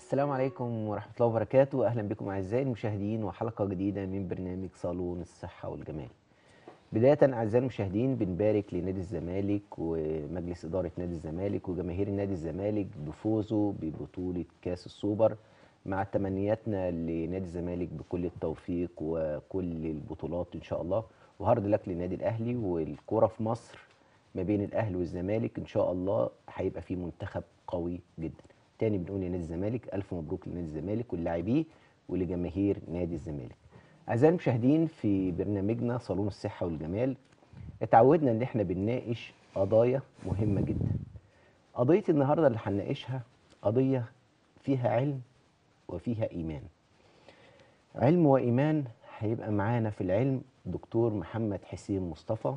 السلام عليكم ورحمة الله وبركاته أهلا بكم أعزائي المشاهدين وحلقة جديدة من برنامج صالون الصحة والجمال بداية أعزائي المشاهدين بنبارك لنادي الزمالك ومجلس إدارة نادي الزمالك وجماهير نادي الزمالك بفوزه ببطولة كأس السوبر مع تمنياتنا لنادي الزمالك بكل التوفيق وكل البطولات إن شاء الله وهارد لك للنادي الأهلي والكرة في مصر ما بين الأهلي والزمالك إن شاء الله هيبقى فيه منتخب قوي جداً تاني بنقول لنادي الزمالك الف مبروك لنادي الزمالك واللاعبيه ولجماهير نادي الزمالك اعزائي المشاهدين في برنامجنا صالون الصحه والجمال اتعودنا ان احنا بنناقش قضايا مهمه جدا قضيه النهارده اللي هنناقشها قضيه فيها علم وفيها ايمان علم وايمان هيبقى معانا في العلم دكتور محمد حسين مصطفى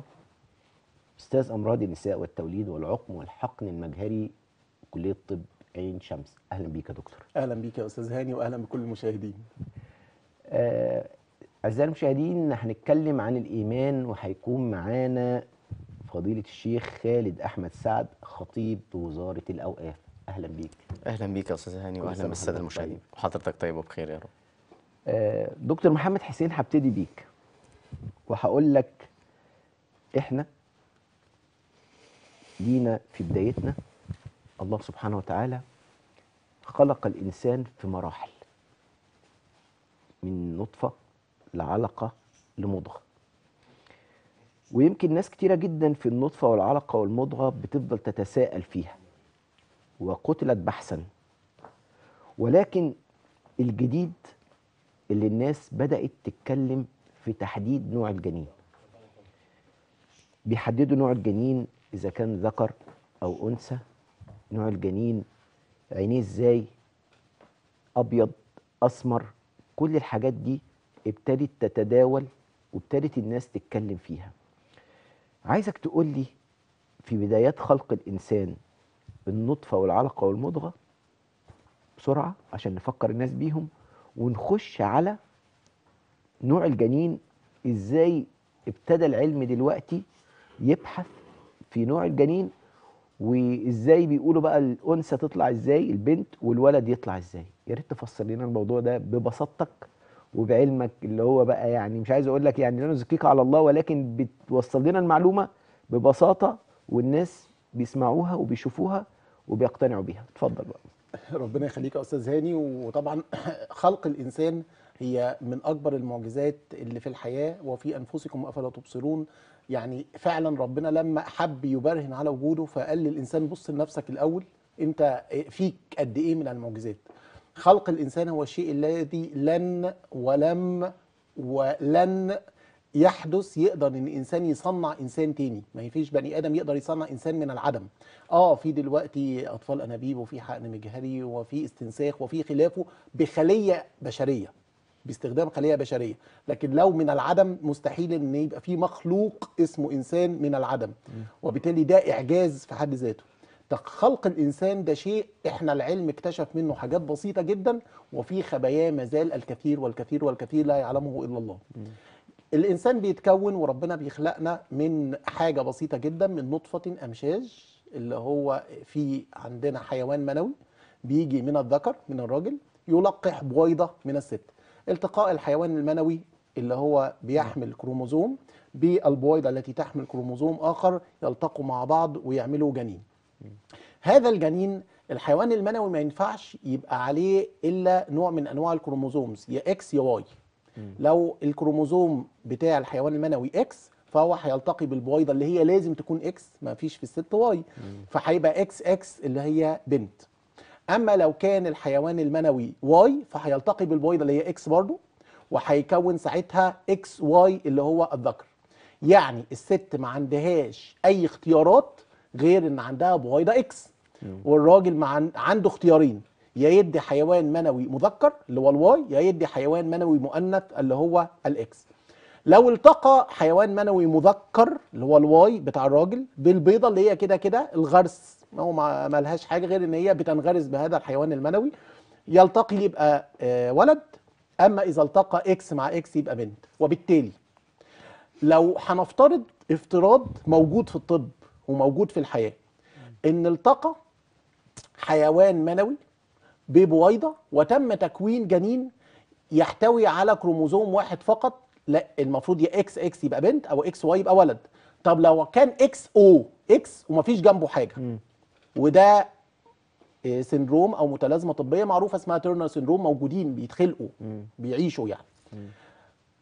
استاذ امراض النساء والتوليد والعقم والحقن المجهري كليه الطب عين شمس اهلا بيك يا دكتور اهلا بيك يا استاذ هاني واهلا بكل المشاهدين آه، اعزائي المشاهدين هنتكلم عن الايمان وهيكون معانا فضيله الشيخ خالد احمد سعد خطيب وزاره الاوقاف اهلا بيك اهلا بيك يا استاذ هاني واهلا بالساده المشاهدين طيب. حضرتك طيب وبخير يا رب آه، دكتور محمد حسين هبتدي بيك وهقول لك احنا جينا في بدايتنا الله سبحانه وتعالى خلق الإنسان في مراحل من نطفة لعلقة لمضغة ويمكن ناس كتيرة جدا في النطفة والعلقة والمضغة بتفضل تتساءل فيها وقتلت بحثا ولكن الجديد اللي الناس بدأت تتكلم في تحديد نوع الجنين بيحددوا نوع الجنين إذا كان ذكر أو أنثى نوع الجنين عينيه ازاي ابيض اسمر كل الحاجات دي ابتدت تتداول وابتدت الناس تتكلم فيها عايزك تقول لي في بدايات خلق الانسان النطفه والعلقه والمضغه بسرعه عشان نفكر الناس بيهم ونخش على نوع الجنين ازاي ابتدى العلم دلوقتي يبحث في نوع الجنين وازاي بيقولوا بقى الانثى تطلع ازاي البنت والولد يطلع ازاي يا ريت تفسر لنا الموضوع ده ببساطتك وبعلمك اللي هو بقى يعني مش عايز اقول لك يعني انا ازكيك على الله ولكن بتوصل لنا المعلومه ببساطه والناس بيسمعوها وبيشوفوها وبيقتنعوا بيها اتفضل بقى ربنا يخليك يا استاذ هاني وطبعا خلق الانسان هي من أكبر المعجزات اللي في الحياة وفي أنفسكم أفلا تبصرون يعني فعلا ربنا لما حب يبرهن على وجوده فقال للإنسان بص لنفسك الأول أنت فيك قد إيه من المعجزات خلق الإنسان هو الشيء الذي لن ولم ولن يحدث يقدر ان انسان يصنع انسان تاني ما فيش بني ادم يقدر يصنع انسان من العدم اه في دلوقتي اطفال انابيب وفي حقن مجهري وفي استنساخ وفي خلافه بخليه بشريه باستخدام خليه بشريه لكن لو من العدم مستحيل ان يبقى في مخلوق اسمه انسان من العدم وبالتالي ده اعجاز في حد ذاته خلق الانسان ده شيء احنا العلم اكتشف منه حاجات بسيطه جدا وفي خباياه مازال الكثير والكثير والكثير لا يعلمه الا الله الانسان بيتكون وربنا بيخلقنا من حاجه بسيطه جدا من نطفه امشاج اللي هو في عندنا حيوان منوي بيجي من الذكر من الراجل يلقح بويضه من الست التقاء الحيوان المنوي اللي هو بيحمل كروموزوم بالبويضة التي تحمل كروموزوم آخر يلتقوا مع بعض ويعملوا جنين هذا الجنين الحيوان المنوي ما ينفعش يبقى عليه إلا نوع من أنواع الكروموزومز يا إكس يا واي لو الكروموزوم بتاع الحيوان المنوي إكس فهو هيلتقي بالبويضه اللي هي لازم تكون اكس ما فيش في الست واي فهيبقى اكس اكس اللي هي بنت اما لو كان الحيوان المنوي واي فهيلتقي بالبويضه اللي هي اكس برضو وهيكون ساعتها اكس واي اللي هو الذكر يعني الست ما عندهاش اي اختيارات غير ان عندها بويضه اكس والراجل عنده اختيارين يا يدي حيوان منوي مذكر اللي هو الواي يا يدي حيوان منوي مؤنث اللي هو الاكس لو التقى حيوان منوي مذكر اللي هو الواي بتاع الراجل بالبيضه اللي هي كده كده الغرس هو ما لهاش حاجه غير ان هي بتنغرس بهذا الحيوان المنوي يلتقي يبقى آه، ولد اما اذا التقى اكس مع اكس يبقى بنت وبالتالي لو هنفترض افتراض موجود في الطب وموجود في الحياه ان التقى حيوان منوي ببويضه وتم تكوين جنين يحتوي على كروموزوم واحد فقط لا المفروض يا اكس اكس يبقى بنت او اكس واي يبقى ولد طب لو كان اكس او اكس ومفيش جنبه حاجه وده آه، سندروم او متلازمه طبيه معروفه اسمها تيرنر سندروم موجودين بيتخلقوا بيعيشوا يعني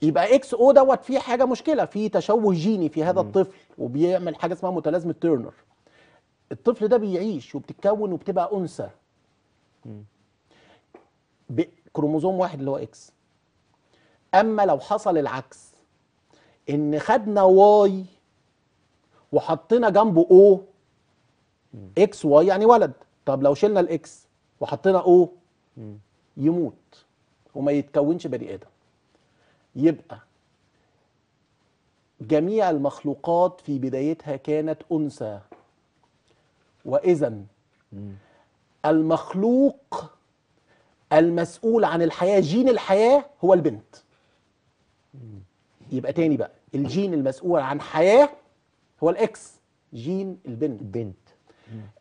يبقى اكس او دوت فيه حاجه مشكله في تشوه جيني في هذا الطفل وبيعمل حاجه اسمها متلازمه تيرنر الطفل ده بيعيش وبتتكون وبتبقى انثى بكروموزوم واحد اللي هو اكس اما لو حصل العكس ان خدنا واي وحطينا جنبه او اكس واي يعني ولد طب لو شلنا الاكس وحطينا او يموت وما يتكونش بني ادم يبقى جميع المخلوقات في بدايتها كانت انثى واذا المخلوق المسؤول عن الحياه جين الحياه هو البنت يبقى تاني بقى الجين المسؤول عن حياه هو الاكس جين البنت بنت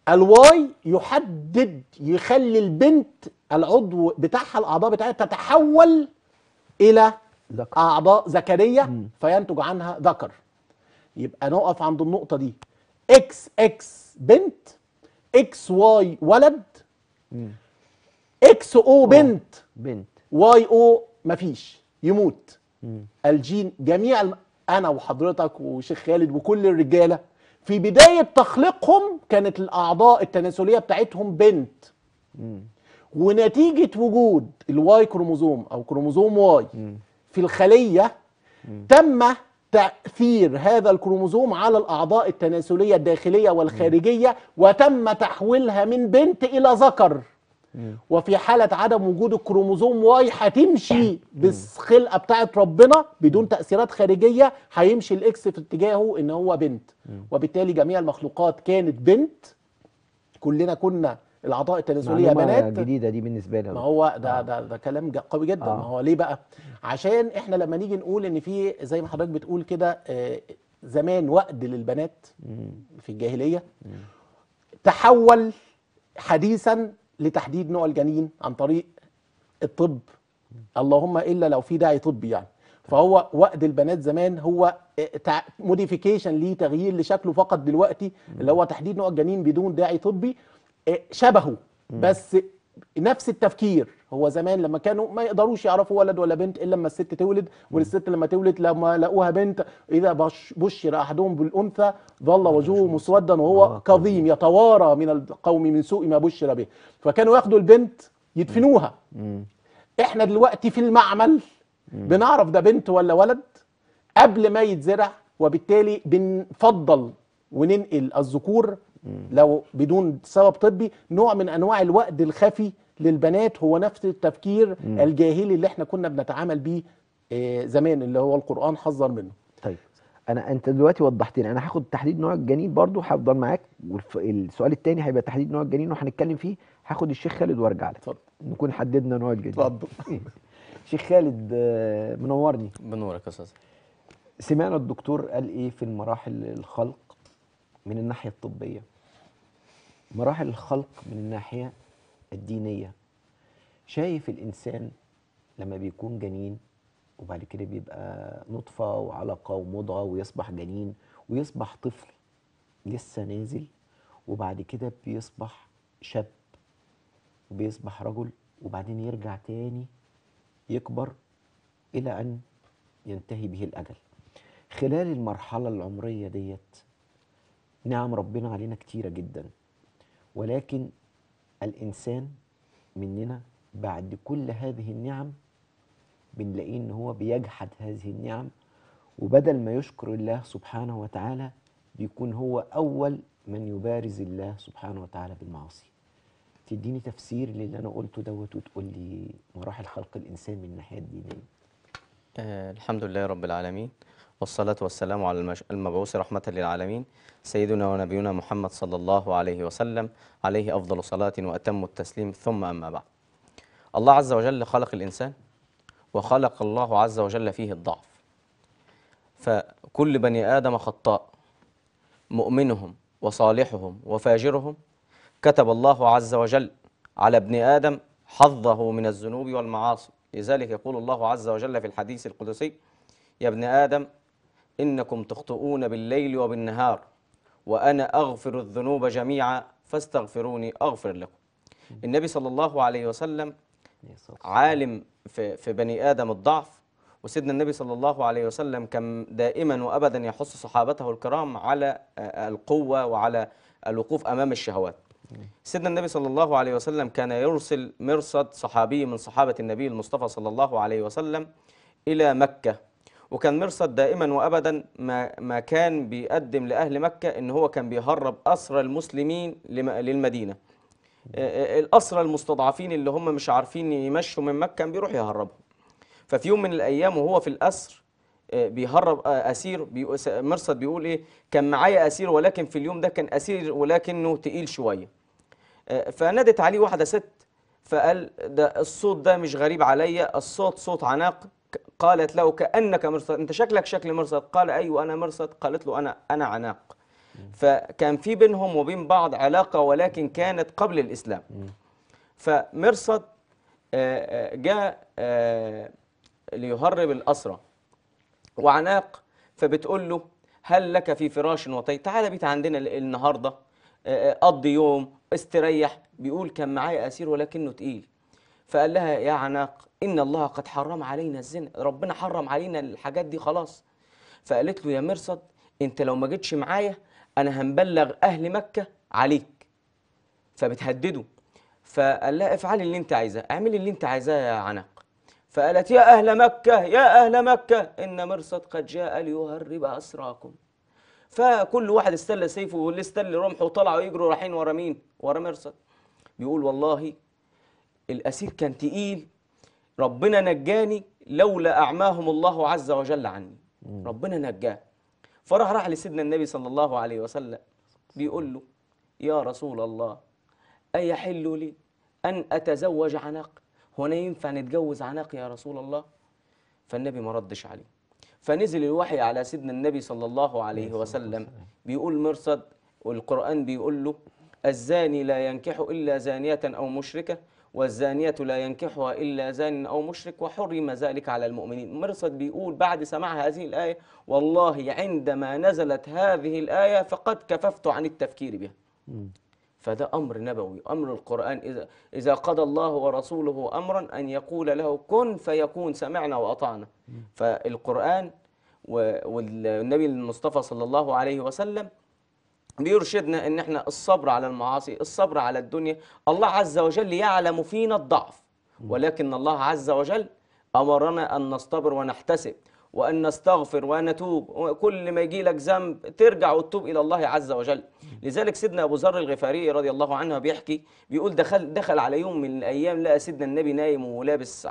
الواي يحدد يخلي البنت العضو بتاعها الاعضاء بتاعتها تتحول الى ذكر. اعضاء ذكريه فينتج عنها ذكر يبقى نقف عند النقطه دي اكس اكس بنت اكس واي ولد اكس او بنت بنت واي او مفيش يموت الجين جميع انا وحضرتك وشيخ خالد وكل الرجاله في بداية تخليقهم كانت الأعضاء التناسلية بتاعتهم بنت ونتيجة وجود الواي كروموزوم أو كروموزوم واي في الخلية تم تأثير هذا الكروموزوم على الأعضاء التناسلية الداخلية والخارجية وتم تحويلها من بنت إلى ذكر وفي حالة عدم وجود الكروموزوم واي هتمشي بالخلقة بتاعة ربنا بدون تأثيرات خارجية هيمشي الإكس في اتجاهه إن هو بنت وبالتالي جميع المخلوقات كانت بنت كلنا كنا العضاء التنازليه بنات جديده دي بالنسبه لنا ما هو ده آه. ده ده كلام قوي جدا آه. ما هو ليه بقى عشان احنا لما نيجي نقول ان في زي ما حضرتك بتقول كده آه، زمان وقد للبنات في الجاهليه تحول حديثا لتحديد نوع الجنين عن طريق الطب اللهم الا لو في داعي طبي يعني فهو وقت البنات زمان هو موديفيكيشن ليه تغيير لشكله فقط دلوقتي اللي هو تحديد نوع الجنين بدون داعي طبي آه، شبهه بس نفس التفكير هو زمان لما كانوا ما يقدروش يعرفوا ولد ولا بنت الا لما الست تولد والست لما تولد لما لقوها بنت اذا بشر احدهم بالانثى ظل وجهه مسودا وهو كظيم آه، يتوارى من القوم من سوء ما بشر به فكانوا ياخدوا البنت يدفنوها احنا دلوقتي في المعمل بنعرف ده بنت ولا ولد قبل ما يتزرع وبالتالي بنفضل وننقل الذكور لو بدون سبب طبي نوع من انواع الوأد الخفي للبنات هو نفس التفكير مم. الجاهلي اللي احنا كنا بنتعامل بيه آه، زمان اللي هو القرآن حذر منه طيب انا انت دلوقتي وضحت لي انا هاخد تحديد نوع الجنين برضو هفضل معاك والسؤال الثاني هيبقى تحديد نوع الجنين وهنتكلم فيه هاخد الشيخ خالد وارجع لك اتفضل نكون حددنا نوع الجنين اتفضل شيخ خالد آه، منورني منورك يا استاذ سمعنا الدكتور قال ايه في المراحل الخلق من الناحيه الطبيه مراحل الخلق من الناحية الدينية شايف الإنسان لما بيكون جنين وبعد كده بيبقى نطفة وعلقة ومضغة ويصبح جنين ويصبح طفل لسه نازل وبعد كده بيصبح شاب وبيصبح رجل وبعدين يرجع تاني يكبر إلى أن ينتهي به الأجل خلال المرحلة العمرية ديت نعم ربنا علينا كتيرة جداً ولكن الإنسان مننا بعد كل هذه النعم بنلاقيه إن هو بيجحد هذه النعم وبدل ما يشكر الله سبحانه وتعالى بيكون هو أول من يبارز الله سبحانه وتعالى بالمعاصي تديني تفسير للي أنا قلته دوت وتقول لي مراحل خلق الإنسان من الناحية الدينية آه الحمد لله رب العالمين والصلاة والسلام على المبعوث رحمة للعالمين سيدنا ونبينا محمد صلى الله عليه وسلم عليه أفضل صلاة وأتم التسليم ثم أما بعد الله عز وجل خلق الإنسان وخلق الله عز وجل فيه الضعف فكل بني آدم خطاء مؤمنهم وصالحهم وفاجرهم كتب الله عز وجل على ابن آدم حظه من الذنوب والمعاصي لذلك يقول الله عز وجل في الحديث القدسي يا ابن آدم إنكم تخطئون بالليل وبالنهار وأنا أغفر الذنوب جميعا فاستغفروني أغفر لكم النبي صلى الله عليه وسلم عالم في, بني آدم الضعف وسيدنا النبي صلى الله عليه وسلم كان دائما وأبدا يحث صحابته الكرام على آه، القوة وعلى الوقوف أمام الشهوات سيدنا النبي صلى الله عليه وسلم كان يرسل مرصد صحابي من صحابة النبي المصطفى صلى الله عليه وسلم إلى مكة وكان مرصد دائما وأبدا ما, ما كان بيقدم لأهل مكة إن هو كان بيهرب أسرى المسلمين للمدينة الأسرى المستضعفين اللي هم مش عارفين يمشوا من مكة كان بيروح يهربهم ففي يوم من الأيام وهو في الأسر بيهرب أسير مرصد بيقول إيه كان معايا أسير ولكن في اليوم ده كان أسير ولكنه تقيل شوية فنادت عليه واحدة ست فقال ده الصوت ده مش غريب عليا الصوت صوت عناق قالت له كأنك مرصد أنت شكلك شكل مرصد قال أيوة أنا مرصد قالت له أنا أنا عناق فكان في بينهم وبين بعض علاقة ولكن كانت قبل الإسلام فمرصد آه، آه، جاء آه، ليهرب الأسرة وعناق فبتقول له هل لك في فراش وطي تعال بيت عندنا النهاردة قضي يوم استريح بيقول كان معايا أسير ولكنه تقيل فقال لها يا عناق إن الله قد حرم علينا الزنا ربنا حرم علينا الحاجات دي خلاص فقالت له يا مرصد أنت لو ما جيتش معايا أنا هنبلغ أهل مكة عليك فبتهدده فقال لها افعلي اللي أنت عايزاه اعملي اللي أنت عايزاه يا عناق فقالت يا أهل مكة يا أهل مكة إن مرصد قد جاء ليهرب أسراكم فكل واحد استلى سيفه واللي استلى رمحه وطلعوا يجروا رايحين ورا مين؟ ورا مرصد بيقول والله الأسير كان تقيل ربنا نجاني لولا أعماهم الله عز وجل عني مم. ربنا نجاه فراح راح لسيدنا النبي صلى الله عليه وسلم بيقول له يا رسول الله أيحل لي أن أتزوج عناق هو أنا ينفع نتجوز عناق يا رسول الله فالنبي ما ردش عليه فنزل الوحي على سيدنا النبي صلى الله عليه وسلم بيقول مرصد والقرآن بيقول له الزاني لا ينكح إلا زانية أو مشركة والزانية لا ينكحها إلا زان أو مشرك وحرم ذلك على المؤمنين مرصد بيقول بعد سماع هذه الآية والله عندما نزلت هذه الآية فقد كففت عن التفكير بها فده أمر نبوي أمر القرآن إذا, إذا قضى الله ورسوله أمرا أن يقول له كن فيكون سمعنا وأطعنا فالقرآن والنبي المصطفى صلى الله عليه وسلم بيرشدنا ان احنا الصبر على المعاصي الصبر على الدنيا الله عز وجل يعلم فينا الضعف ولكن الله عز وجل امرنا ان نصطبر ونحتسب وان نستغفر ونتوب وكل ما يجي لك ذنب ترجع وتتوب الى الله عز وجل لذلك سيدنا ابو ذر الغفاري رضي الله عنه بيحكي بيقول دخل دخل على يوم من الايام لقى سيدنا النبي نايم ولابس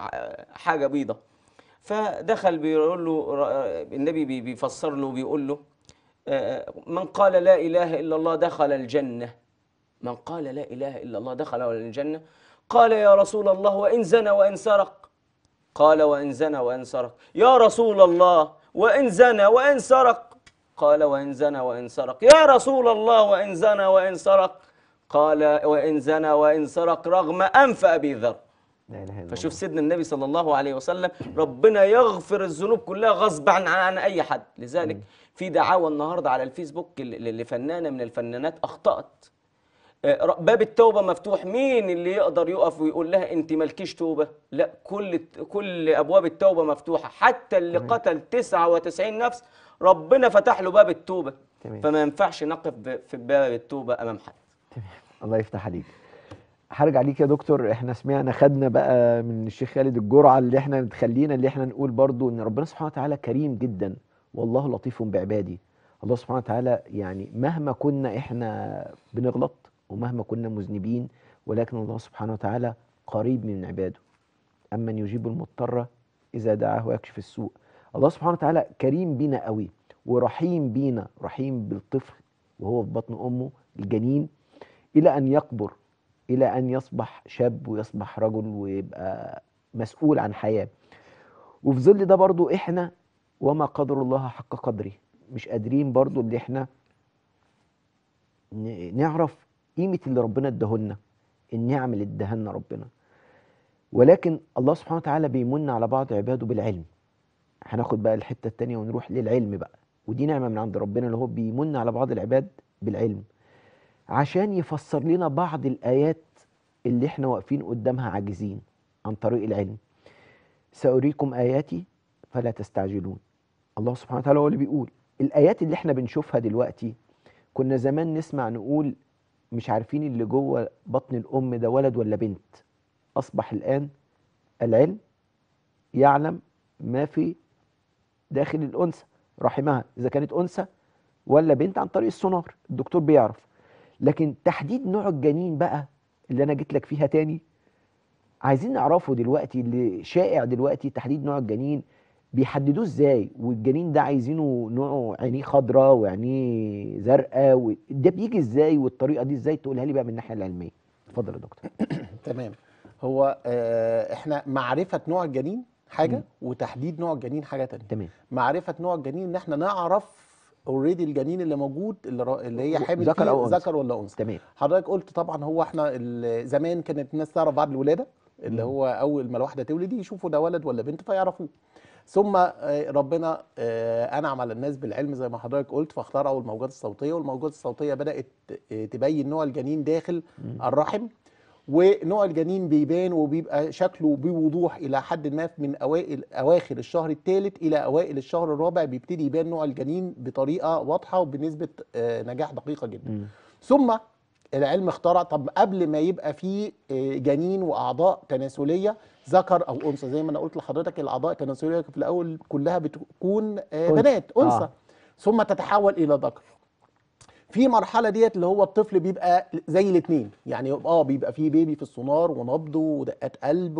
حاجه بيضه فدخل بيقول له النبي بيفسر له بيقول له آه، من قال لا إله إلا الله دخل الجنة من قال لا إله إلا الله دخل الجنة قال يا رسول الله وإن زنى وإن سرق قال وإن زنى وإن سرق يا رسول الله وإن زنى وإن سرق قال وإن زنى وإن سرق يا رسول الله وإن زنى وإن سرق قال وإن زنى وإن سرق رغم أنف أبي ذر فشوف سيدنا النبي صلى الله عليه وسلم ربنا يغفر الذنوب كلها غصبا عن, عن أي حد لذلك في دعاوى النهارده على الفيسبوك لفنانه من الفنانات اخطات آه، باب التوبه مفتوح مين اللي يقدر يقف ويقول لها انت مالكيش توبه لا كل كل ابواب التوبه مفتوحه حتى اللي تمام. قتل 99 نفس ربنا فتح له باب التوبه تمام. فما ينفعش نقف في باب التوبه امام حد تمام الله يفتح عليك هرجع ليك يا دكتور احنا سمعنا خدنا بقى من الشيخ خالد الجرعه اللي احنا تخلينا اللي احنا نقول برضو ان ربنا سبحانه وتعالى كريم جدا والله لطيف بعبادي الله سبحانه وتعالى يعني مهما كنا احنا بنغلط ومهما كنا مذنبين ولكن الله سبحانه وتعالى قريب من عباده أمن يجيب المضطر إذا دعاه ويكشف السوء الله سبحانه وتعالى كريم بينا قوي ورحيم بينا رحيم بالطفل وهو في بطن أمه الجنين إلى أن يكبر إلى أن يصبح شاب ويصبح رجل ويبقى مسؤول عن حياة وفي ظل ده برضو إحنا وما قدر الله حق قدره مش قادرين برضو اللي احنا نعرف قيمة اللي ربنا ادهلنا النعم اللي ادهلنا ربنا ولكن الله سبحانه وتعالى بيمن على بعض عباده بالعلم هناخد بقى الحتة التانية ونروح للعلم بقى ودي نعمة من عند ربنا اللي هو بيمن على بعض العباد بالعلم عشان يفسر لنا بعض الآيات اللي احنا واقفين قدامها عاجزين عن طريق العلم سأريكم آياتي فلا تستعجلون الله سبحانه وتعالى هو اللي بيقول الآيات اللي احنا بنشوفها دلوقتي كنا زمان نسمع نقول مش عارفين اللي جوه بطن الأم ده ولد ولا بنت أصبح الآن العلم يعلم ما في داخل الأنثى رحمها إذا كانت أنثى ولا بنت عن طريق السونار الدكتور بيعرف لكن تحديد نوع الجنين بقى اللي أنا جيت لك فيها تاني عايزين نعرفه دلوقتي اللي شائع دلوقتي تحديد نوع الجنين بيحددوه ازاي والجنين ده عايزينه نوعه عينيه خضراء وعينيه زرقاء و... ده بيجي ازاي والطريقه دي ازاي تقولها لي بقى من الناحيه العلميه اتفضل يا دكتور تمام هو آه، احنا معرفه نوع الجنين حاجه مم. وتحديد نوع الجنين حاجه تانية تمام معرفه نوع الجنين ان احنا نعرف اوريدي الجنين اللي موجود اللي, اللي هي حامل ذكر او انثى ذكر ولا انثى تمام حضرتك قلت طبعا هو احنا زمان كانت الناس تعرف بعد الولاده اللي هو اول ما الواحده تولد يشوفوا ده ولد ولا بنت فيعرفوه ثم آه، ربنا آه، انعم على الناس بالعلم زي ما حضرتك قلت فاخترعوا الموجات الصوتيه والموجات الصوتيه بدات آه، تبين نوع الجنين داخل الرحم ونوع الجنين بيبان وبيبقى شكله بوضوح الى حد ما من اوائل اواخر الشهر الثالث الى اوائل الشهر الرابع بيبتدي يبان نوع الجنين بطريقه واضحه وبنسبه نجاح دقيقه جدا م. ثم العلم اخترع طب قبل ما يبقى فيه جنين واعضاء تناسليه ذكر او انثى زي ما انا قلت لحضرتك الاعضاء التناسليه في الاول كلها بتكون آه، بنات آه. انثى آه. ثم تتحول الى ذكر في مرحله ديت اللي هو الطفل بيبقى زي الاثنين يعني اه بيبقى فيه بيبي في السونار ونبض ودقات قلب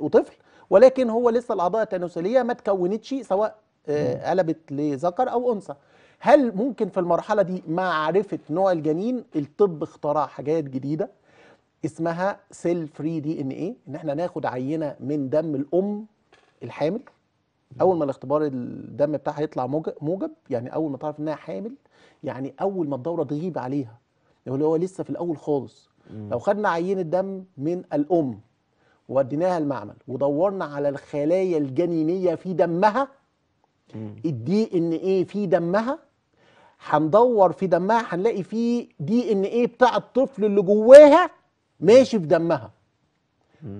وطفل ولكن هو لسه الاعضاء التناسليه ما تكونتش سواء آه، قلبت لذكر او انثى هل ممكن في المرحله دي معرفه نوع الجنين الطب اخترع حاجات جديده اسمها سيل فري دي ان ايه ان احنا ناخد عينه من دم الام الحامل اول ما الاختبار الدم بتاعها يطلع موجب يعني اول ما تعرف انها حامل يعني اول ما الدوره تغيب عليها اللي هو لسه في الاول خالص مم. لو خدنا عينه دم من الام وديناها المعمل ودورنا على الخلايا الجنينيه في دمها الدي ان ايه في دمها هندور في دمها هنلاقي فيه دي ان ايه بتاع الطفل اللي جواها ماشي في دمها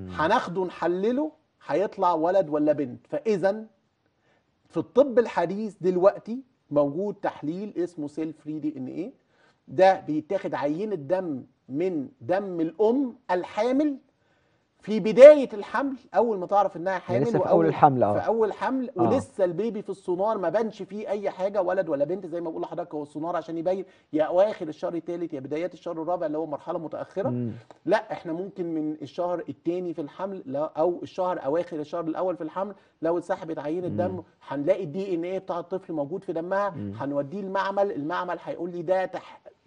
هناخده نحلله هيطلع ولد ولا بنت فاذا في الطب الحديث دلوقتي موجود تحليل اسمه سيل فري دي ان ايه ده بيتاخد عينه دم من دم الام الحامل في بدايه الحمل اول ما تعرف انها حامل يعني لسه في اول الحمل اه في اول حمل أوه. ولسه البيبي في السونار ما بانش فيه اي حاجه ولد ولا بنت زي ما بقول لحضرتك هو السونار عشان يبين يا اواخر الشهر الثالث يا بدايات الشهر الرابع اللي هو مرحله متاخره مم. لا احنا ممكن من الشهر الثاني في الحمل او الشهر اواخر الشهر الاول في الحمل لو اتسحبت عينه دم هنلاقي الدي ان ايه بتاع الطفل موجود في دمها هنوديه المعمل المعمل هيقول لي ده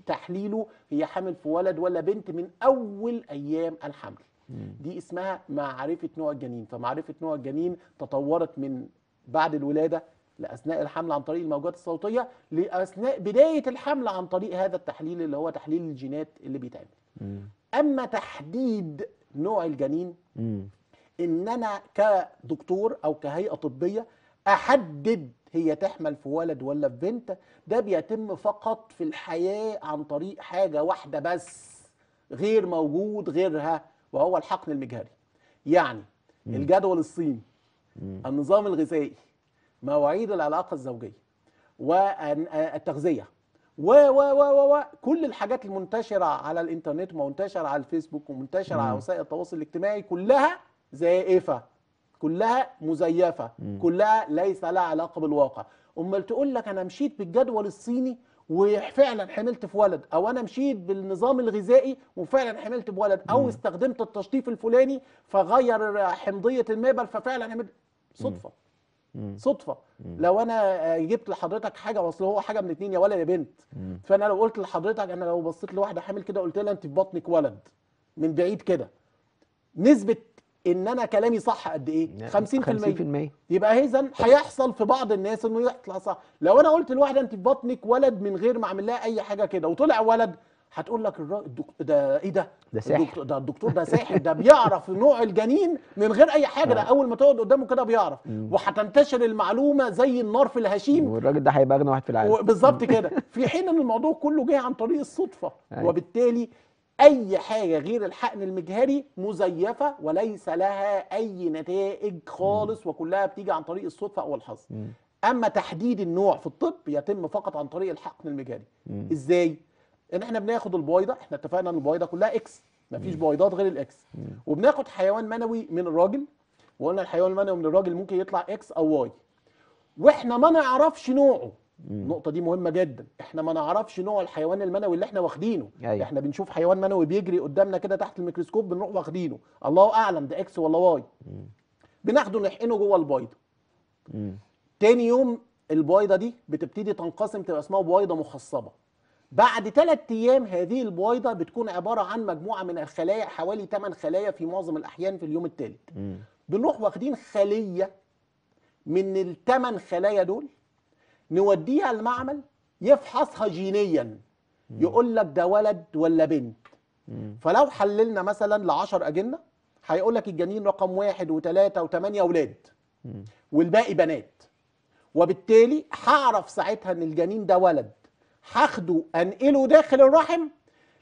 تحليله هي حامل في ولد ولا بنت من اول ايام الحمل دي اسمها معرفه نوع الجنين فمعرفه نوع الجنين تطورت من بعد الولاده لاثناء الحمل عن طريق الموجات الصوتيه لاثناء بدايه الحمل عن طريق هذا التحليل اللي هو تحليل الجينات اللي بيتعمل اما تحديد نوع الجنين ان انا كدكتور او كهيئه طبيه احدد هي تحمل في ولد ولا في بنت ده بيتم فقط في الحياه عن طريق حاجه واحده بس غير موجود غيرها وهو الحقن المجهري يعني م. الجدول الصيني م. النظام الغذائي مواعيد العلاقه الزوجيه والتغذيه و و و و كل الحاجات المنتشره على الانترنت ومنتشره على الفيسبوك ومنتشره على وسائل التواصل الاجتماعي كلها زائفه كلها مزيفه مم. كلها ليس لها علاقه بالواقع امال تقول لك انا مشيت بالجدول الصيني وفعلا حملت في ولد او انا مشيت بالنظام الغذائي وفعلا حملت بولد او م. استخدمت التشطيف الفلاني فغير حمضيه المبل ففعلا عملت صدفه م. صدفه م. لو انا جبت لحضرتك حاجه واصل هو حاجه من اتنين يا ولد يا بنت فانا لو قلت لحضرتك انا لو بصيت لواحده حامل كده قلت لها انت في بطنك ولد من بعيد كده نسبه ان انا كلامي صح قد ايه 50% نعم. 50% يبقى اذا هيحصل في بعض الناس انه يطلع صح لو انا قلت لواحده انت في بطنك ولد من غير ما اعمل لها اي حاجه كده وطلع ولد هتقول لك الرا... الدك... ده ايه ده؟ ده ساحر ده الدكتور ده ساحر ده بيعرف نوع الجنين من غير اي حاجه ده آه. اول ما تقعد قدامه كده بيعرف وهتنتشر المعلومه زي النار في الهشيم والراجل ده هيبقى اغنى واحد في العالم بالظبط كده في حين ان الموضوع كله جه عن طريق الصدفه أيوة. وبالتالي اي حاجه غير الحقن المجهري مزيفه وليس لها اي نتائج خالص وكلها بتيجي عن طريق الصدفه او الحظ اما تحديد النوع في الطب يتم فقط عن طريق الحقن المجهري مم. ازاي ان احنا بناخد البويضه احنا اتفقنا ان البويضه كلها اكس مفيش بويضات غير الاكس وبناخد حيوان منوي من الراجل وقلنا الحيوان المنوي من الراجل ممكن يطلع اكس او واي واحنا ما نعرفش نوعه النقطه دي مهمه جدا احنا ما نعرفش نوع الحيوان المنوي اللي احنا واخدينه أيوة. احنا بنشوف حيوان منوي بيجري قدامنا كده تحت الميكروسكوب بنروح واخدينه الله اعلم ده اكس ولا واي بناخده نحقنه جوه البيضه تاني يوم البويضه دي بتبتدي تنقسم تبقى اسمها بويضه مخصبه بعد ثلاث ايام هذه البويضه بتكون عباره عن مجموعه من الخلايا حوالي 8 خلايا في معظم الاحيان في اليوم الثالث بنروح واخدين خليه من الثمان خلايا دول نوديها المعمل يفحصها جينيا يقول لك ده ولد ولا بنت فلو حللنا مثلا ل 10 اجنه هيقول لك الجنين رقم واحد وثلاثه وثمانيه اولاد والباقي بنات وبالتالي هعرف ساعتها ان الجنين ده ولد هاخده انقله داخل الرحم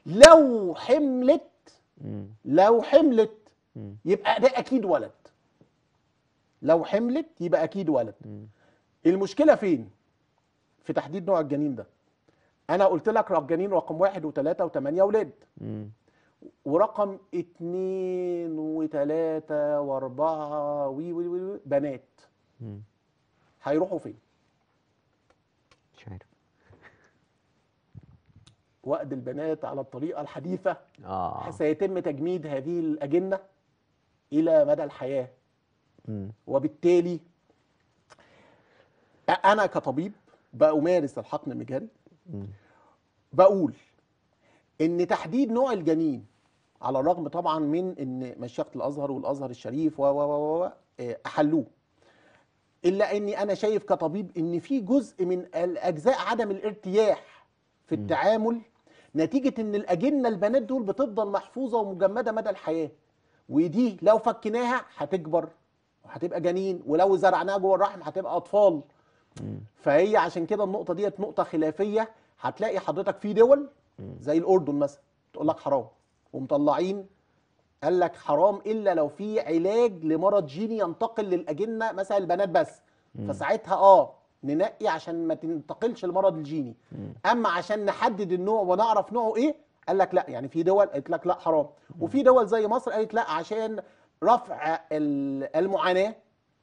لو حملت لو حملت يبقى ده اكيد ولد لو حملت يبقى اكيد ولد المشكله فين في تحديد نوع الجنين ده انا قلت لك جنين رقم واحد وثلاثة وثمانية ولاد ورقم اتنين وتلاتة واربعة وي وي وي بنات هيروحوا فين؟ مش عارف وأد البنات على الطريقة الحديثة آه. سيتم تجميد هذه الأجنة إلى مدى الحياة مم. وبالتالي أنا كطبيب بأمارس الحقن المجهري بقول ان تحديد نوع الجنين على الرغم طبعا من ان مشيخه الازهر والازهر الشريف و و و آه، احلوه الا اني انا شايف كطبيب ان في جزء من الاجزاء عدم الارتياح في التعامل نتيجه ان الاجنه البنات دول بتفضل محفوظه ومجمده مدى الحياه ودي لو فكناها هتكبر وهتبقى جنين ولو زرعناها جوه الرحم هتبقى اطفال فهي عشان كده النقطه ديت نقطه خلافيه هتلاقي حضرتك في دول زي الاردن مثلا تقول لك حرام ومطلعين قال لك حرام الا لو في علاج لمرض جيني ينتقل للاجنه مثلا البنات بس فساعتها اه ننقي عشان ما تنتقلش المرض الجيني اما عشان نحدد النوع ونعرف نوعه ايه قال لك لا يعني في دول قالت لك لا حرام وفي دول زي مصر قالت لا عشان رفع المعاناه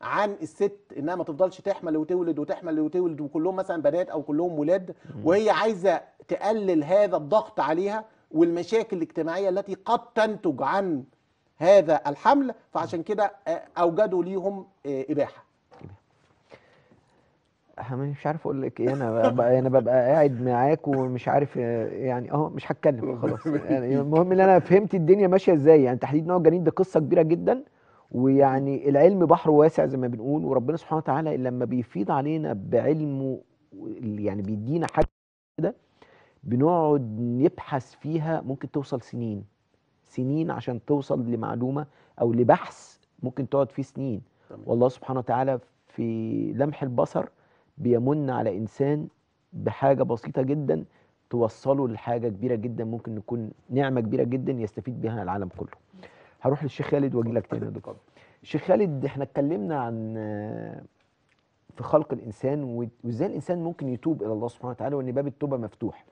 عن الست انها ما تفضلش تحمل وتولد وتحمل وتولد وكلهم مثلا بنات او كلهم ولاد وهي عايزه تقلل هذا الضغط عليها والمشاكل الاجتماعيه التي قد تنتج عن هذا الحمل فعشان كده آه، اوجدوا ليهم آه، اباحه انا مش عارف اقول لك ايه انا ببقى انا ببقى قاعد معاك ومش عارف آه، يعني اهو مش هتكلم خلاص يعني المهم ان انا فهمت الدنيا ماشيه ازاي يعني تحديد نوع الجنين ده قصه كبيره جدا ويعني العلم بحر واسع زي ما بنقول وربنا سبحانه وتعالى لما بيفيض علينا بعلمه يعني بيدينا حاجه كده بنقعد نبحث فيها ممكن توصل سنين سنين عشان توصل لمعلومه او لبحث ممكن تقعد فيه سنين والله سبحانه وتعالى في لمح البصر بيمن على انسان بحاجه بسيطه جدا توصله لحاجه كبيره جدا ممكن نكون نعمه كبيره جدا يستفيد بها العالم كله هروح للشيخ خالد واجي لك تاني يا دكتور الشيخ خالد احنا اتكلمنا عن آه، في خلق الانسان وازاي الانسان ممكن يتوب الى الله سبحانه وتعالى وان باب التوبه مفتوح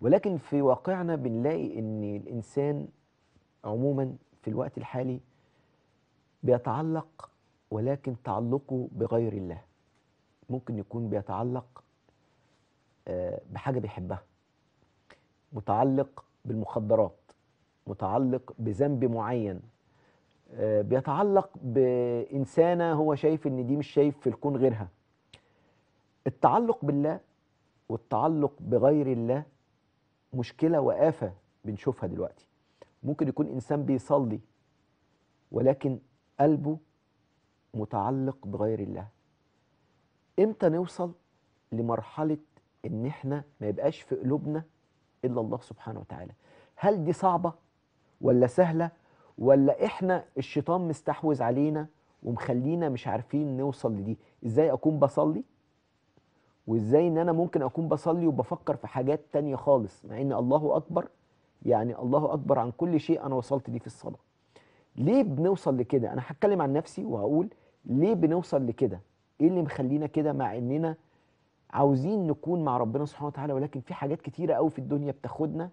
ولكن في واقعنا بنلاقي ان الانسان عموما في الوقت الحالي بيتعلق ولكن تعلقه بغير الله ممكن يكون بيتعلق آه، بحاجه بيحبها متعلق بالمخدرات متعلق بذنب معين آه، بيتعلق بإنسانة هو شايف إن دي مش شايف في الكون غيرها التعلق بالله والتعلق بغير الله مشكلة وآفة بنشوفها دلوقتي ممكن يكون إنسان بيصلي ولكن قلبه متعلق بغير الله إمتى نوصل لمرحلة إن إحنا ما يبقاش في قلوبنا إلا الله سبحانه وتعالى هل دي صعبة؟ ولا سهلة ولا إحنا الشيطان مستحوذ علينا ومخلينا مش عارفين نوصل لدي إزاي أكون بصلي وإزاي إن أنا ممكن أكون بصلي وبفكر في حاجات تانية خالص مع إن الله أكبر يعني الله أكبر عن كل شيء أنا وصلت ليه في الصلاة ليه بنوصل لكده أنا هتكلم عن نفسي وهقول ليه بنوصل لكده إيه اللي مخلينا كده مع إننا عاوزين نكون مع ربنا سبحانه وتعالى ولكن في حاجات كتيرة قوي في الدنيا بتاخدنا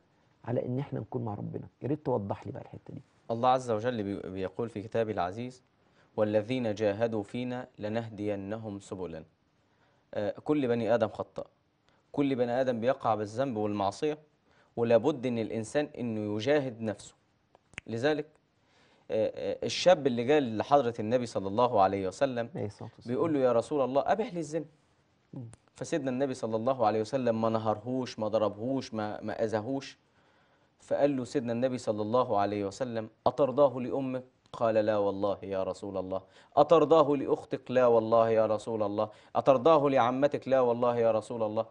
على ان احنا نكون مع ربنا يا ريت توضح لي بقى الحته دي الله عز وجل بيقول في كتابه العزيز والذين جاهدوا فينا لنهدينهم سبلا آه، كل بني ادم خطأ كل بني ادم بيقع بالذنب والمعصيه ولابد ان الانسان انه يجاهد نفسه لذلك آه، آه، الشاب اللي جاء لحضره النبي صلى الله عليه وسلم بيقول له يا رسول الله ابح لي الذنب فسيدنا النبي صلى الله عليه وسلم ما نهرهوش ما ضربهوش ما ما اذاهوش فقال له سيدنا النبي صلى الله عليه وسلم أترضاه لأمك قال لا والله يا رسول الله أترضاه لأختك لا والله يا رسول الله أترضاه لعمتك لا والله يا رسول الله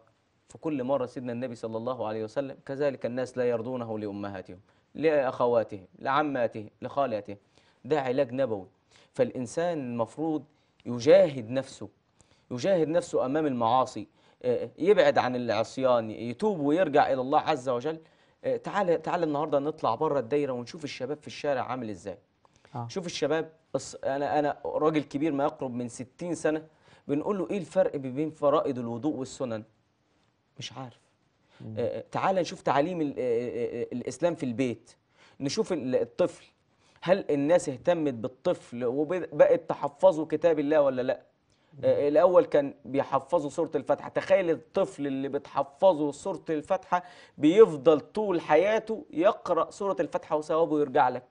فكل مرة سيدنا النبي صلى الله عليه وسلم كذلك الناس لا يرضونه لأمهاتهم لأخواتهم لعماتهم لخالاتهم ده علاج نبوي فالإنسان المفروض يجاهد نفسه يجاهد نفسه أمام المعاصي آه، يبعد عن العصيان يتوب ويرجع إلى الله عز وجل آه، تعال تعال النهارده نطلع بره الدايره ونشوف الشباب في الشارع عامل ازاي آه. شوف الشباب انا انا راجل كبير ما يقرب من 60 سنه بنقول له ايه الفرق بين فرائض الوضوء والسنن مش عارف آه،, آه تعال نشوف تعاليم آه، الاسلام في البيت نشوف الطفل هل الناس اهتمت بالطفل وبقت تحفظه كتاب الله ولا لا آه، الاول كان بيحفظوا سوره الفاتحه تخيل الطفل اللي بتحفظه سوره الفاتحه بيفضل طول حياته يقرا سوره الفاتحه وثوابه يرجع لك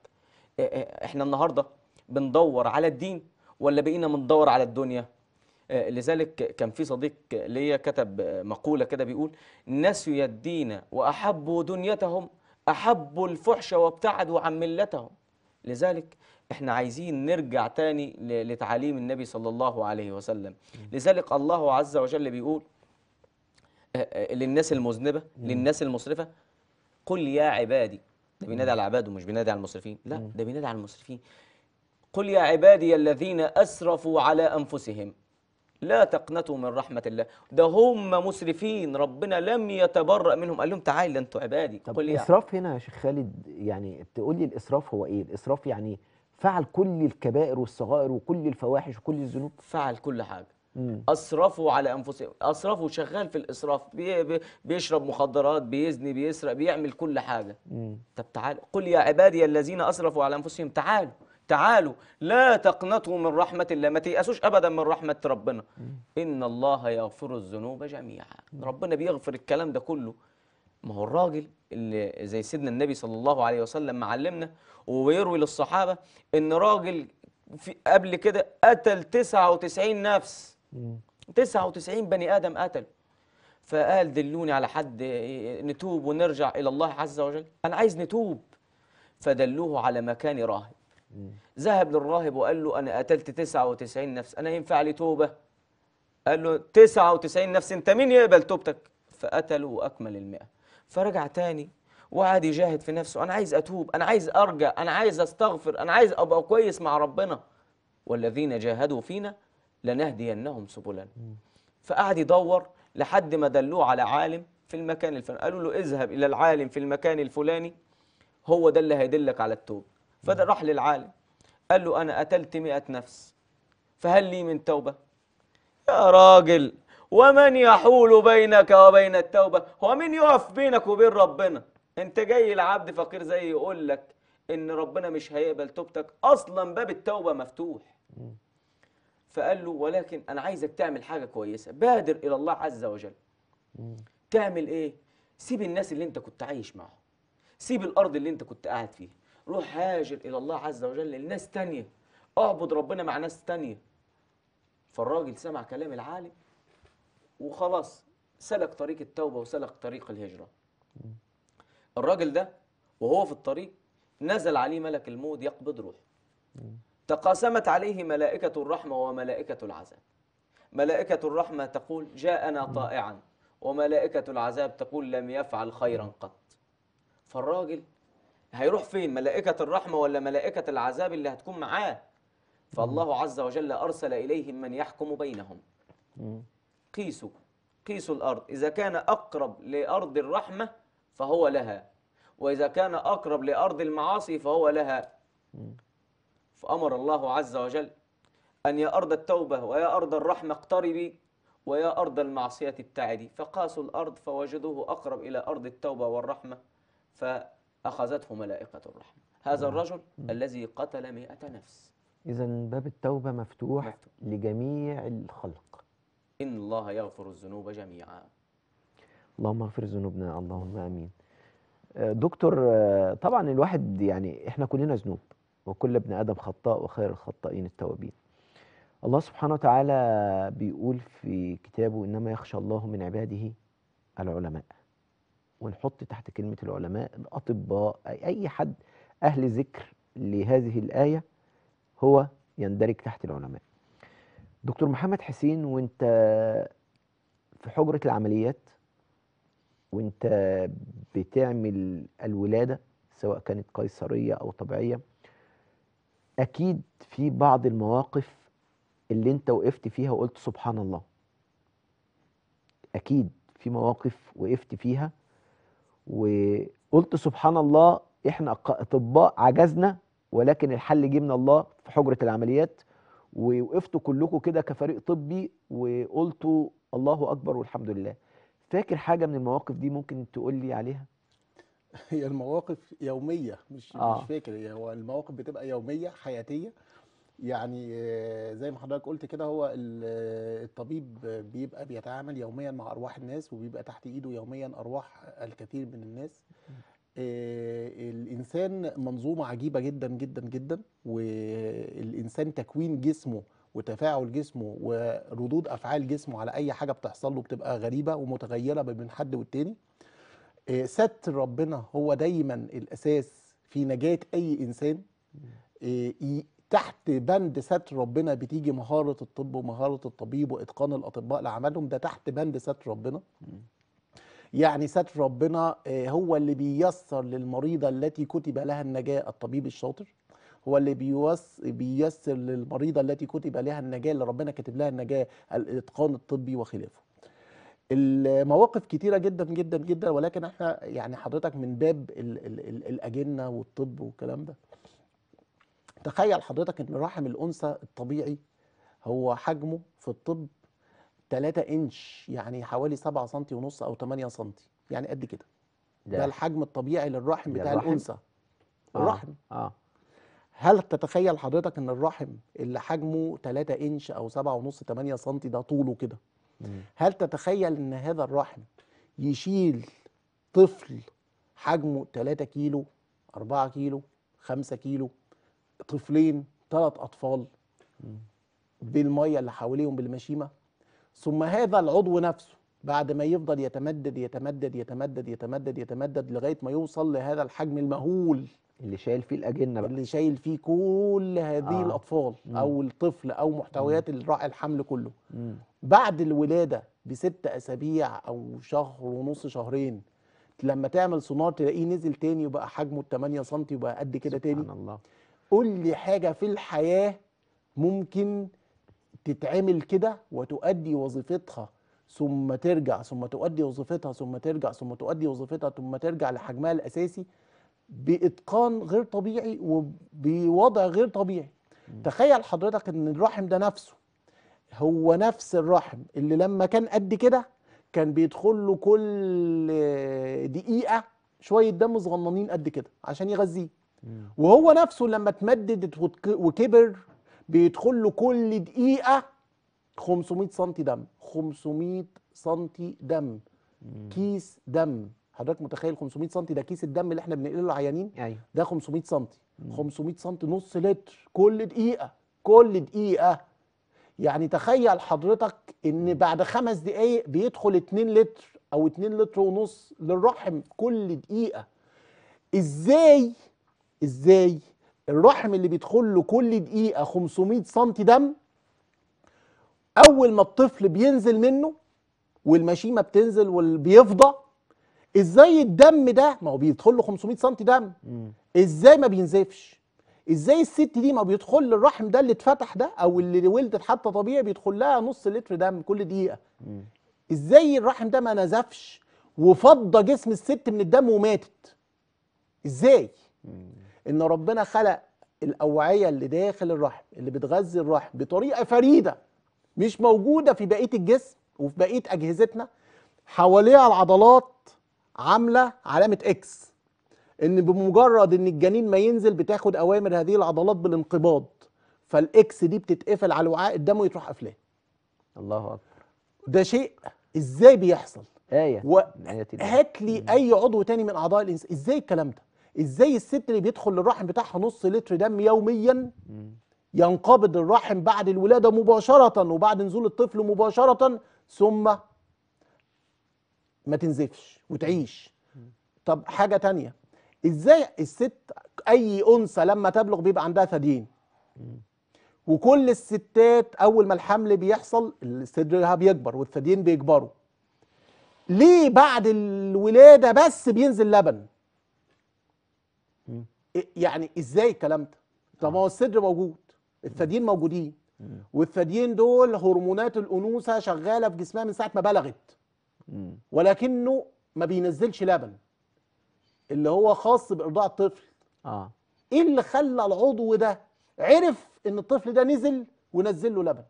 آه، آه، احنا النهارده بندور على الدين ولا بقينا بندور على الدنيا لذلك كان في صديق ليا كتب مقوله كده بيقول نسوا الدين واحبوا دنيتهم احبوا الفحش وابتعدوا عن ملتهم لذلك احنا عايزين نرجع تاني لتعاليم النبي صلى الله عليه وسلم لذلك الله عز وجل بيقول آه، آه، للناس المذنبه للناس المسرفه قل يا عبادي ده بينادي على عباده مش بينادي على المسرفين لا ده بينادي على المسرفين قل يا عبادي الذين اسرفوا على انفسهم لا تقنطوا من رحمة الله ده هم مسرفين ربنا لم يتبرأ منهم قال لهم تعالي ده انتوا عبادي طب الإسراف يعني. هنا يا شيخ خالد يعني تقول لي الإسراف هو إيه الإسراف يعني فعل كل الكبائر والصغائر وكل الفواحش وكل الذنوب فعل كل حاجة أسرفوا على أنفسهم أسرفوا شغال في الإسراف بي بي بيشرب مخدرات بيزني بيسرق بيعمل كل حاجة مم. طب تعال قل يا عبادي الذين أسرفوا على أنفسهم تعالوا تعالوا لا تقنطوا من رحمة الله ما تيأسوش أبدا من رحمة ربنا إن الله يغفر الذنوب جميعا ربنا بيغفر الكلام ده كله ما هو الراجل اللي زي سيدنا النبي صلى الله عليه وسلم معلمنا ويروي للصحابة إن راجل في قبل كده قتل 99 نفس 99 بني آدم قتل فقال دلوني على حد نتوب ونرجع إلى الله عز وجل أنا عايز نتوب فدلوه على مكان راهب ذهب للراهب وقال له أنا قتلت 99 نفس أنا ينفع لي توبة قال له 99 نفس أنت مين يقبل توبتك فقتله وأكمل ال100 فرجع تاني وقعد يجاهد في نفسه أنا عايز أتوب أنا عايز أرجع أنا عايز أستغفر أنا عايز أبقى كويس مع ربنا والذين جاهدوا فينا لنهدينهم سبلنا فقعد يدور لحد ما دلوه على عالم في المكان الفلاني قالوا له اذهب إلى العالم في المكان الفلاني هو ده اللي هيدلك على التوبه فده راح للعالم قال له أنا قتلت مئة نفس فهل لي من توبة يا راجل ومن يحول بينك وبين التوبة هو من يقف بينك وبين ربنا انت جاي لعبد فقير زي يقول لك ان ربنا مش هيقبل توبتك اصلا باب التوبة مفتوح فقال له ولكن انا عايزك تعمل حاجة كويسة بادر الى الله عز وجل تعمل ايه سيب الناس اللي انت كنت عايش معاهم سيب الارض اللي انت كنت قاعد فيها روح هاجر الى الله عز وجل لناس تانية اعبد ربنا مع ناس تانية فالراجل سمع كلام العالم وخلاص سلك طريق التوبه وسلك طريق الهجره الراجل ده وهو في الطريق نزل عليه ملك الموت يقبض روحه تقاسمت عليه ملائكة الرحمة وملائكة العذاب ملائكة الرحمة تقول جاءنا طائعا وملائكة العذاب تقول لم يفعل خيرا قط فالراجل هيروح فين ملائكة الرحمة ولا ملائكة العذاب اللي هتكون معاه فالله عز وجل أرسل إليهم من يحكم بينهم قيسوا قيسوا الأرض إذا كان أقرب لأرض الرحمة فهو لها وإذا كان أقرب لأرض المعاصي فهو لها فأمر الله عز وجل أن يا أرض التوبة ويا أرض الرحمة اقتربي ويا أرض المعصية ابتعدي فقاسوا الأرض فوجدوه أقرب إلى أرض التوبة والرحمة ف أخذته ملائكة الرحمة هذا الرجل الذي قتل مئة نفس إذا باب التوبة مفتوح, مفتوح لجميع الخلق إن الله يغفر الذنوب جميعا اللهم اغفر ذنوبنا اللهم امين آه، دكتور آه، طبعا الواحد يعني احنا كلنا ذنوب وكل ابن ادم خطاء وخير الخطائين التوابين الله سبحانه وتعالى بيقول في كتابه انما يخشى الله من عباده العلماء ونحط تحت كلمة العلماء الأطباء أي حد أهل ذكر لهذه الآية هو يندرج تحت العلماء دكتور محمد حسين وانت في حجرة العمليات وانت بتعمل الولادة سواء كانت قيصرية أو طبيعية أكيد في بعض المواقف اللي انت وقفت فيها وقلت سبحان الله أكيد في مواقف وقفت فيها وقلت سبحان الله احنا كاطباء عجزنا ولكن الحل جه من الله في حجره العمليات ووقفتوا كلكم كده كفريق طبي وقلتوا الله اكبر والحمد لله فاكر حاجه من المواقف دي ممكن تقول لي عليها هي المواقف يوميه مش آه. مش فاكر هي هو المواقف بتبقى يوميه حياتيه يعني آه، زي ما حضرتك قلت كده هو آه، الطبيب بيبقى بيتعامل يوميا مع ارواح الناس وبيبقى تحت ايده يوميا ارواح الكثير من الناس آه، الانسان منظومه عجيبه جدا جدا جدا والانسان تكوين جسمه وتفاعل جسمه وردود افعال جسمه على اي حاجه بتحصل له بتبقى غريبه ومتغيره بين حد والتاني ستر ربنا هو دايما الاساس في نجاه اي انسان تحت بند ستر ربنا بتيجي مهارة الطب ومهارة الطبيب وإتقان الأطباء لعملهم ده تحت بند ستر ربنا يعني ستر ربنا آه، هو اللي بييسر للمريضة التي كتب لها النجاة الطبيب الشاطر هو اللي بيوص بييسر للمريضة التي كتب لها النجاة اللي ربنا كاتب لها النجاة الإتقان الطبي وخلافه المواقف كتيرة جدا جدا جدا ولكن احنا يعني حضرتك من باب الأجنة والطب والكلام ده تخيل حضرتك ان رحم الانثى الطبيعي هو حجمه في الطب 3 انش يعني حوالي 7 سم ونص او 8 سم يعني قد كده ده, ده الحجم الطبيعي للرحم بتاع الانثى آه. الرحم اه هل تتخيل حضرتك ان الرحم اللي حجمه 3 انش او 7 ونص 8 سم ده طوله كده هل تتخيل ان هذا الرحم يشيل طفل حجمه 3 كيلو 4 كيلو 5 كيلو طفلين ثلاث أطفال بالمية اللي حواليهم بالمشيمة ثم هذا العضو نفسه بعد ما يفضل يتمدد يتمدد يتمدد يتمدد يتمدد لغاية ما يوصل لهذا الحجم المهول اللي شايل فيه الأجنة بقى. اللي شايل فيه كل هذه آه. الأطفال مم. أو الطفل أو محتويات راعي الحمل كله مم. بعد الولادة بست أسابيع أو شهر ونص شهرين لما تعمل سونار تلاقيه نزل تاني وبقى حجمه 8 سم وبقى قد كده تاني سبحان الله قول لي حاجه في الحياه ممكن تتعمل كده وتؤدي وظيفتها ثم ترجع ثم تؤدي وظيفتها ثم ترجع ثم تؤدي وظيفتها ثم ترجع لحجمها الاساسي باتقان غير طبيعي وبوضع غير طبيعي تخيل حضرتك ان الرحم ده نفسه هو نفس الرحم اللي لما كان قد كده كان بيدخل له كل دقيقه شويه دم صغننين قد كده عشان يغذيه وهو نفسه لما تمدد وكبر بيدخل له كل دقيقه 500 سم دم 500 سم دم كيس دم حضرتك متخيل 500 سم ده كيس الدم اللي احنا بنقله للعيانين أيوة. ده 500 سم 500 سم نص لتر كل دقيقه كل دقيقه يعني تخيل حضرتك ان بعد خمس دقايق بيدخل 2 لتر او 2 لتر ونص للرحم كل دقيقه ازاي ازاي الرحم اللي بيدخل له كل دقيقه 500 سم دم اول ما الطفل بينزل منه والمشيمه بتنزل وبيفضى ازاي الدم ده ما هو بيدخل له 500 سم دم ازاي ما بينزفش ازاي الست دي ما بيدخل الرحم ده اللي اتفتح ده او اللي ولدت حتى طبيعي بيدخل لها نص لتر دم كل دقيقه ازاي الرحم ده ما نزفش وفضى جسم الست من الدم وماتت ازاي ان ربنا خلق الاوعيه اللي داخل الرحم اللي بتغذي الرحم بطريقه فريده مش موجوده في بقيه الجسم وفي بقيه اجهزتنا حواليها العضلات عامله علامه اكس ان بمجرد ان الجنين ما ينزل بتاخد اوامر هذه العضلات بالانقباض فالاكس دي بتتقفل على الوعاء الدم ويتروح قافلاه الله اكبر ده شيء ازاي بيحصل ايه و... آية هات لي اي عضو تاني من اعضاء الانسان ازاي الكلام ده ازاي الست اللي بيدخل للرحم بتاعها نص لتر دم يوميا ينقبض الرحم بعد الولاده مباشره وبعد نزول الطفل مباشره ثم ما تنزفش وتعيش طب حاجه تانية ازاي الست اي انثى لما تبلغ بيبقى عندها ثديين وكل الستات اول ما الحمل بيحصل صدرها بيكبر والثديين بيكبروا ليه بعد الولاده بس بينزل لبن يعني ازاي الكلام ده طب ما هو آه. الصدر موجود الثديين موجودين والثديين دول هرمونات الانوثه شغاله في جسمها من ساعه ما بلغت ولكنه ما بينزلش لبن اللي هو خاص بارضاع الطفل اه ايه اللي خلى العضو ده عرف ان الطفل ده نزل ونزل له لبن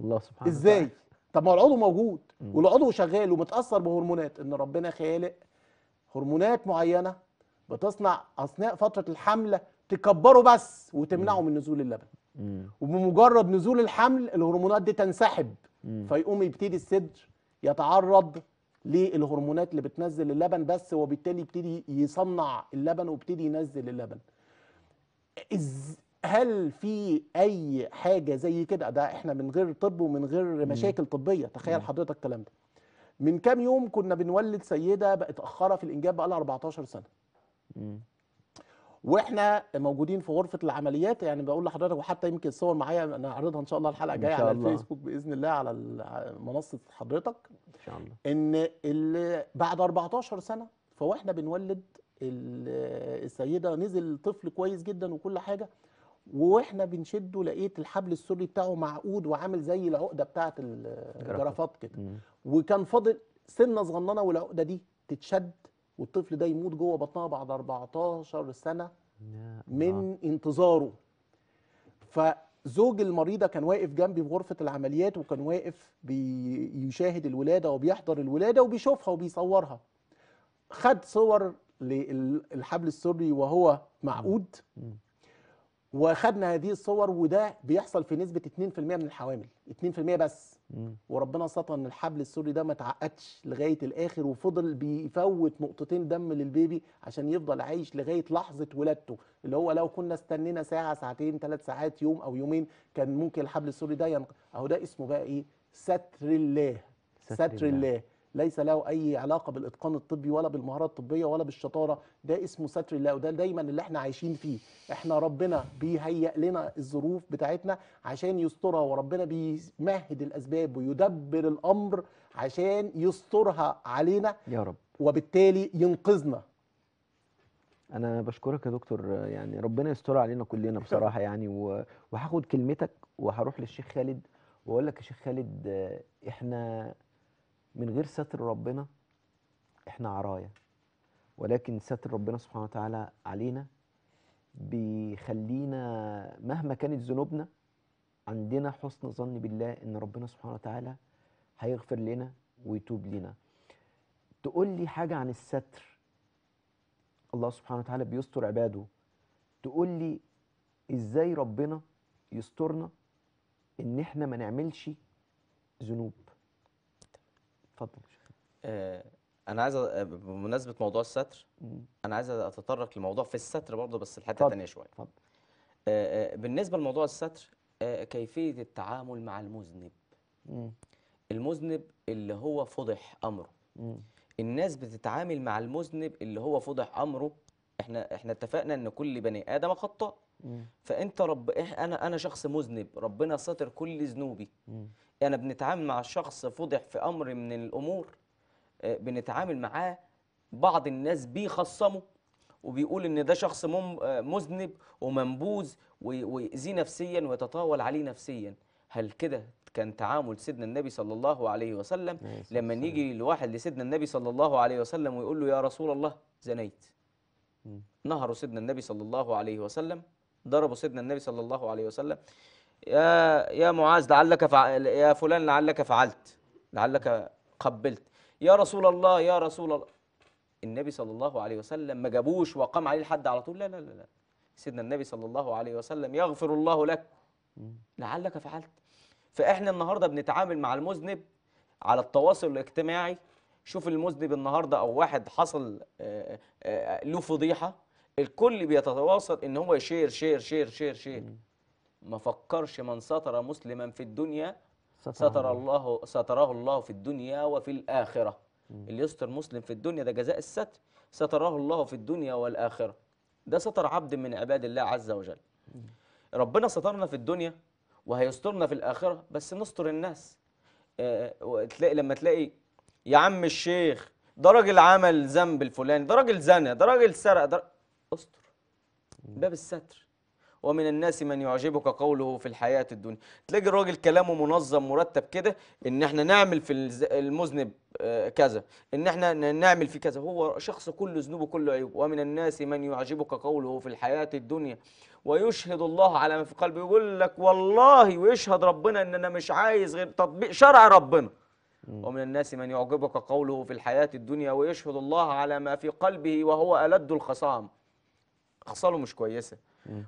الله سبحانه ازاي طب ما العضو موجود والعضو شغال ومتاثر بهرمونات ان ربنا خالق هرمونات معينه بتصنع اثناء فتره الحمل تكبره بس وتمنعه من نزول اللبن وبمجرد نزول الحمل الهرمونات دي تنسحب فيقوم يبتدي الصدر يتعرض للهرمونات اللي بتنزل اللبن بس وبالتالي يبتدي يصنع اللبن ويبتدي ينزل اللبن إز هل في اي حاجه زي كده ده احنا من غير طب ومن غير مشاكل طبيه تخيل حضرتك الكلام ده من كام يوم كنا بنولد سيده بقت اخره في الانجاب بقى لها 14 سنه واحنا موجودين في غرفه العمليات يعني بقول لحضرتك وحتى يمكن الصور معايا انا هعرضها ان شاء الله الحلقه الجايه على الفيسبوك باذن الله على منصه حضرتك ان شاء الله ان اللي بعد 14 سنه فاحنا بنولد السيده نزل طفل كويس جدا وكل حاجه واحنا بنشده لقيت الحبل السري بتاعه معقود وعامل زي العقده بتاعه الجرافات كده وكان فاضل سنه صغننه والعقده دي تتشد والطفل ده يموت جوه بطنها بعد 14 سنه من انتظاره فزوج المريضه كان واقف جنبي في غرفه العمليات وكان واقف بيشاهد الولاده وبيحضر الولاده وبيشوفها وبيصورها خد صور للحبل السري وهو معقود وخدنا هذه الصور وده بيحصل في نسبه 2% من الحوامل 2% بس وربنا سطر ان الحبل السري ده ما اتعقدش لغايه الاخر وفضل بيفوت نقطتين دم للبيبي عشان يفضل عايش لغايه لحظه ولادته اللي هو لو كنا استنينا ساعه ساعتين ثلاث ساعات يوم او يومين كان ممكن الحبل السري ده ينق... اهو ده اسمه بقى ايه ستر الله ستر, ستر الله, الله. ليس له اي علاقه بالاتقان الطبي ولا بالمهارات الطبيه ولا بالشطاره ده اسمه ستر الله وده دايما اللي احنا عايشين فيه احنا ربنا بيهيئ لنا الظروف بتاعتنا عشان يسترها وربنا بيمهد الاسباب ويدبر الامر عشان يسترها علينا يا رب وبالتالي ينقذنا انا بشكرك يا دكتور يعني ربنا يستر علينا كلنا بصراحه يعني وهاخد كلمتك وهروح للشيخ خالد واقول لك يا شيخ خالد احنا من غير ستر ربنا احنا عرايا ولكن ستر ربنا سبحانه وتعالى علينا بيخلينا مهما كانت ذنوبنا عندنا حسن ظن بالله ان ربنا سبحانه وتعالى هيغفر لنا ويتوب لنا تقول لي حاجة عن الستر الله سبحانه وتعالى بيستر عباده تقول لي ازاي ربنا يسترنا ان احنا ما نعملش ذنوب اتفضل آه انا عايز أ... آه، بمناسبه موضوع الستر مم. انا عايز اتطرق لموضوع في الستر برضه بس الحته الثانيه شويه اتفضل آه،, آه بالنسبه لموضوع الستر آه كيفيه التعامل مع المذنب مم. المذنب اللي هو فضح امره مم. الناس بتتعامل مع المذنب اللي هو فضح امره احنا احنا اتفقنا ان كل بني ادم خطاء فانت رب انا انا شخص مذنب ربنا ساتر كل ذنوبي انا بنتعامل مع شخص فضح في امر من الامور آه، بنتعامل معاه بعض الناس بيخصمه وبيقول ان ده شخص آه، مذنب ومنبوذ ويؤذيه نفسيا ويتطاول عليه نفسيا هل كده كان تعامل سيدنا النبي صلى الله عليه وسلم لما يجي الواحد لسيدنا النبي صلى الله عليه وسلم ويقول له يا رسول الله زنيت نهروا سيدنا النبي صلى الله عليه وسلم ضربوا سيدنا النبي صلى الله عليه وسلم يا يا معاذ لعلك فعل يا فلان لعلك فعلت لعلك قبلت يا رسول الله يا رسول الله النبي صلى الله عليه وسلم ما جابوش وقام عليه الحد على طول لا لا, لا. سيدنا النبي صلى الله عليه وسلم يغفر الله لك لعلك فعلت فاحنا النهارده بنتعامل مع المذنب على التواصل الاجتماعي شوف المذنب النهارده او واحد حصل آه، آه، آه، له فضيحه الكل بيتواصل ان هو شير شير شير شير شير ما فكرش من ستر مسلما في الدنيا ستر الله ستره الله في الدنيا وفي الاخره اللي يستر مسلم في الدنيا ده جزاء الستر ستره الله في الدنيا والاخره ده ستر عبد من عباد الله عز وجل ربنا سترنا في الدنيا وهيسترنا في الاخره بس نستر الناس تلاقي لما تلاقي يا عم الشيخ ده راجل عمل ذنب الفلاني ده راجل زنى ده راجل سرق ده استر باب الستر ومن الناس من يعجبك قوله في الحياة الدنيا تلاقي الراجل كلامه منظم مرتب كده ان احنا نعمل في المذنب آه، كذا ان احنا نعمل في كذا هو شخص كل ذنوبه كل عيوب ومن الناس من يعجبك قوله في الحياة الدنيا ويشهد الله على ما في قلبه يقول لك والله ويشهد ربنا ان انا مش عايز غير تطبيق شرع ربنا ومن الناس من يعجبك قوله في الحياة الدنيا ويشهد الله على ما في قلبه وهو ألد الخصام خصاله مش كويسة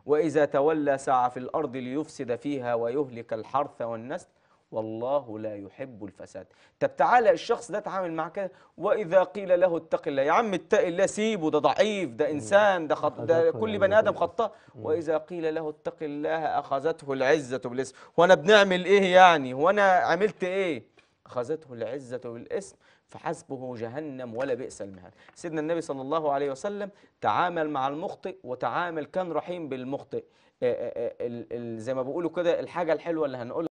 وإذا تولى سعى في الأرض ليفسد فيها ويهلك الحرث والنسل والله لا يحب الفساد طب تعالى الشخص ده اتعامل معاه كده واذا قيل له اتق الله يا عم اتق الله سيبه ده ضعيف ده انسان ده خط ده كل بني ادم خطاه واذا قيل له اتق الله اخذته العزه بالاسم وانا بنعمل ايه يعني وانا عملت ايه أخذته العزة بالاسم فحسبه جهنم ولا بئس المهاد سيدنا النبي صلى الله عليه وسلم تعامل مع المخطئ وتعامل كان رحيم بالمخطئ آه، آه، آه، زي ما بيقولوا كده الحاجة الحلوة اللي هنقولها